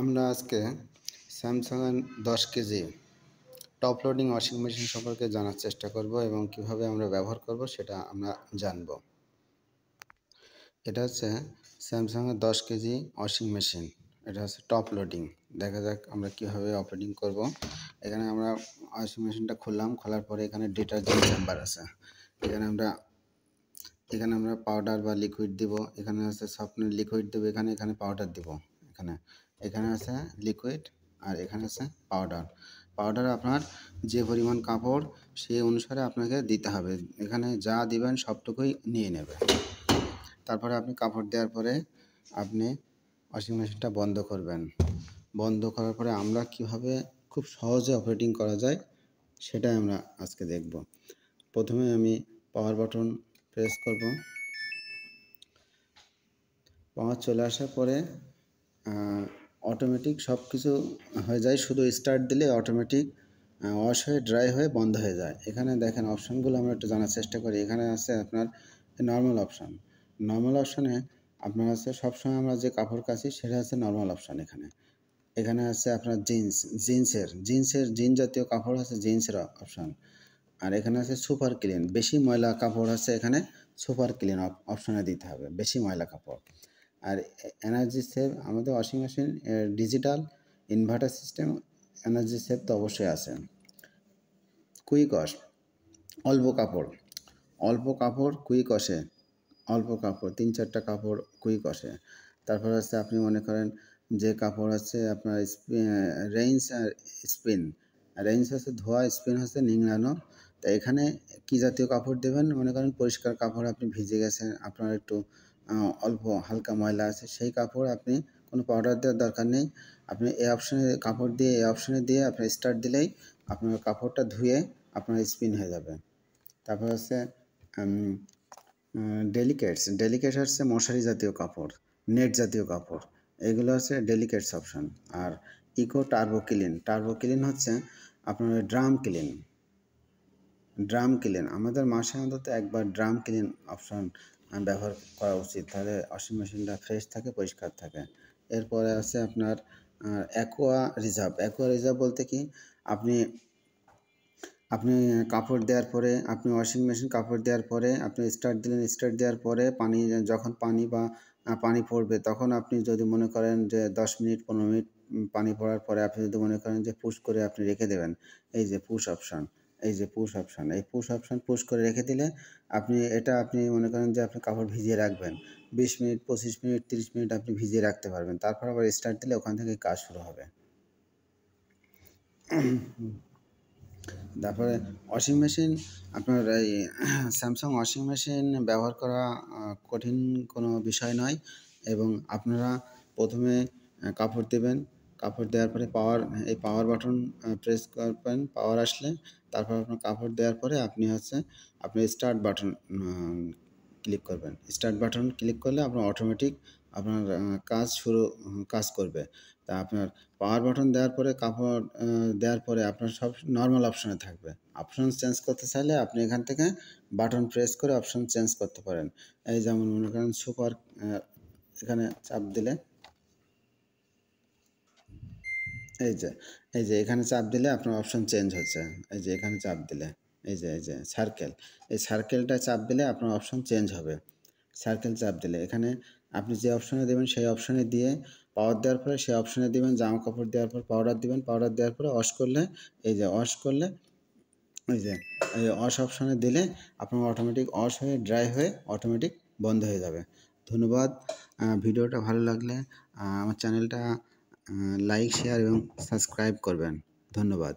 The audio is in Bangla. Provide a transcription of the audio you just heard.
আমরা আজকে স্যামসাংয়ের দশ KG top loading washing machine সম্পর্কে জানার চেষ্টা করব এবং কিভাবে আমরা ব্যবহার করব সেটা আমরা জানব এটা হচ্ছে স্যামসাংয়ের দশ কেজি ওয়াশিং মেশিন এটা হচ্ছে টপ লোডিং দেখা যাক আমরা কিভাবে অপলোডিং করব এখানে আমরা ওয়াশিং মেশিনটা খুললাম খোলার পরে এখানে ডিটারজেন্ট চেম্বার আছে এখানে আমরা এখানে আমরা পাউডার বা লিকুইড দিব এখানে আছে সফটনের লিকুইড দেবো এখানে এখানে পাউডার দিব এখানে এখানে আছে লিকুইড আর এখানে আছে পাউডার পাউডার আপনার যে পরিমাণ কাপড় সেই অনুসারে আপনাকে দিতে হবে এখানে যা দিবেন সবটুকুই নিয়ে নেবে তারপরে আপনি কাপড় দেওয়ার পরে আপনি ওয়াশিং মেশিনটা বন্ধ করবেন বন্ধ করার পরে আমরা কিভাবে খুব সহজে অপারেটিং করা যায় সেটাই আমরা আজকে দেখব প্রথমে আমি পাওয়ার বাটন প্রেস করব পাওয়ার চলে আসার পরে অটোমেটিক সব কিছু হয়ে যায় শুধু স্টার্ট দিলে অটোমেটিক ওয়াশ হয়ে ড্রাই হয়ে বন্ধ হয়ে যায় এখানে দেখেন অপশানগুলো আমরা একটু জানার চেষ্টা করি এখানে আছে আপনার নর্মাল অপশান নর্মাল অপশানে আপনার আছে সবসময় আমরা যে কাপড় কাছি সেটা হচ্ছে নর্মাল অপশান এখানে এখানে আছে আপনার জিন্স জিন্সের জিন্সের জিন জাতীয় কাপড় আছে জিন্সের অপশান আর এখানে আছে সুপার ক্লিন বেশি ময়লা কাপড় আছে এখানে সুপার ক্লিন অপশানে দিতে হবে বেশি ময়লা কাপড় আর এনার্জি সেভ আমাদের washing machine digital inverter system energy save তো অবশ্যই আছে কুইক ওয়াশ অল্প কাপড় অল্প কাপড় কুইক ওয়াশে অল্প কাপড় তিন চারটা কাপড় কুইক ওয়াশে তারপর হচ্ছে আপনি মনে করেন যে কাপড় আছে আপনার রেঞ্জ আর স্পিন রেঞ্জ হচ্ছে ধোয়া স্পিন হচ্ছে নিংড়ানো তা এখানে কি জাতীয় কাপড় দেবেন মনে করেন পরিষ্কার কাপড় আপনি ভিজে গেছেন আপনার একটু অল্প হালকা ময়লা আছে সেই কাপড় আপনি কোনো পাউডার দেওয়ার দরকার নেই আপনি এই অপশানে কাপড় দিয়ে এই অপশানে দিয়ে আপনি স্টার্ট দিলেই আপনার কাপড়টা ধুয়ে আপনার স্পিন হয়ে যাবে তারপর হচ্ছে ডেলিকেটস ডেলিকেট হচ্ছে মশারি জাতীয় কাপড় নেট জাতীয় কাপড় এগুলো হচ্ছে ডেলিকেটস অপশান আর eco turbo clean turbo clean হচ্ছে আপনার ড্রাম ক্লিন ড্রাম ক্লিন আমাদের মাসে অন্তত একবার ড্রাম ক্লিন অপশান ব্যবহার করা উচিত তাহলে ওয়াশিং মেশিনটা ফ্রেশ থাকে পরিষ্কার থাকে এরপরে আছে আপনার অ্যাকোয়া রিজার্ভ অ্যাকোয়া রিজার্ভ বলতে কি আপনি আপনি কাপড় দেওয়ার পরে আপনি ওয়াশিং মেশিন কাপড় দেওয়ার পরে আপনি স্টার্ট দিলেন স্টার্ট দেওয়ার পরে পানি যখন পানি বা পানি পড়বে তখন আপনি যদি মনে করেন যে দশ মিনিট পনেরো মিনিট পানি পড়ার পরে আপনি যদি মনে করেন যে পুশ করে আপনি রেখে দেবেন এই যে পুশ অপশান এই যে পুশ অপশান এই পুশ অপশান পুশ করে রেখে দিলে আপনি এটা আপনি মনে করেন যে আপনি কাপড় ভিজিয়ে রাখবেন বিশ মিনিট পঁচিশ মিনিট তিরিশ মিনিট আপনি ভিজিয়ে রাখতে পারবেন তারপর আবার স্টার্ট দিলে ওখান থেকে কাজ শুরু হবে তারপরে ওয়াশিং মেশিন আপনার এই স্যামসাং ওয়াশিং মেশিন ব্যবহার করা কঠিন কোনো বিষয় নয় এবং আপনারা প্রথমে কাপড় দেবেন কাপড় দেওয়ার পরে পাওয়ার এই পাওয়ার বাটন প্রেস করবেন পাওয়ার আসলে তারপর আপনার কাপড় দেওয়ার পরে আপনি হচ্ছে আপনি স্টার্ট বাটন ক্লিক করবেন স্টার্ট বাটন ক্লিক করলে আপনার অটোমেটিক আপনার কাজ শুরু কাজ করবে তা আপনার পাওয়ার বাটন দেওয়ার পরে কাপড় দেওয়ার পরে আপনার সব নর্মাল অপশনে থাকবে অপশন চেঞ্জ করতে চাইলে আপনি এখান থেকে বাটন প্রেস করে অপশন চেঞ্জ করতে পারেন এই যেমন মনে করেন সুপার এখানে চাপ দিলে এই যে এই যে এখানে চাপ দিলে আপনার অপশন চেঞ্জ হচ্ছে এই যে এখানে চাপ দিলে এই যে এই যে সার্কেল এই সার্কেলটা চাপ দিলে আপনার অপশন চেঞ্জ হবে সার্কেল চাপ দিলে এখানে আপনি যে অপশনে দেবেন সেই অপশনে দিয়ে পাওয়ার দেওয়ার পরে সেই অপশনে দেবেন জামা কাপড় দেওয়ার পর পাউডার দেবেন পাউডার দেওয়ার পরে অশ করলে এই যে অশ করলে এই যে এই অশ অপশনে দিলে আপনার অটোমেটিক অশ হয়ে ড্রাই হয়ে অটোমেটিক বন্ধ হয়ে যাবে ধন্যবাদ ভিডিওটা ভালো লাগলে আমার চ্যানেলটা লাইক শেয়ার এবং সাবস্ক্রাইব করবেন ধন্যবাদ